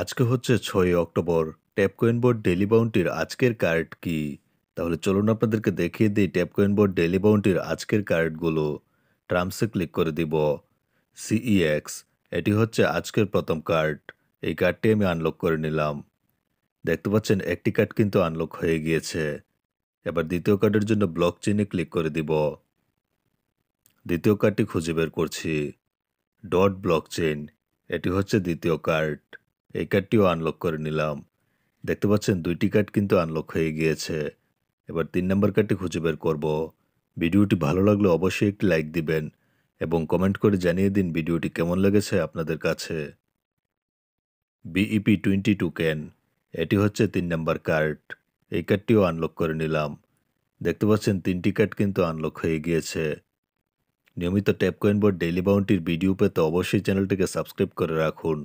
আজকে হচ্ছে ছয় অক্টোবর ট্যাপকয়েন বোর্ড ডেলি বাউন্টির আজকের কার্ড কি তাহলে চলুন আপনাদেরকে দেখিয়ে দিই ট্যাপকয়েন বোর্ড ডেলি বাউন্টির আজকের কার্ডগুলো ট্রামসে ক্লিক করে দিব সিইএক্স e এটি হচ্ছে আজকের প্রথম কার্ড এই কার্ডটি আমি আনলক করে নিলাম দেখতে পাচ্ছেন একটি কার্ড কিন্তু আনলক হয়ে গিয়েছে এবার দ্বিতীয় কার্ডের জন্য ব্লক চিনে ক্লিক করে দিব দ্বিতীয় কার্ডটি খুঁজে বের করছি ডট ব্লক চেন এটি হচ্ছে দ্বিতীয় কার্ড এই কার্ডটিও আনলক করে নিলাম দেখতে পাচ্ছেন দুইটি কার্ড কিন্তু আনলক হয়ে গিয়েছে এবার তিন নম্বর কার্ডটি খুঁজে বের করব ভিডিওটি ভালো লাগলে অবশ্যই একটি লাইক দিবেন এবং কমেন্ট করে জানিয়ে দিন ভিডিওটি কেমন লেগেছে আপনাদের কাছে বিইপি টোয়েন্টি টু ক্যান এটি হচ্ছে তিন নম্বর কার্ড এই কার্ডটিও আনলক করে নিলাম দেখতে পাচ্ছেন তিনটি কার্ড কিন্তু আনলক হয়ে গিয়েছে নিয়মিত ট্যাপ কয়েন বোর্ড ডেইলি বাউন্টির ভিডিও পেতে অবশ্যই চ্যানেলটিকে সাবস্ক্রাইব করে রাখুন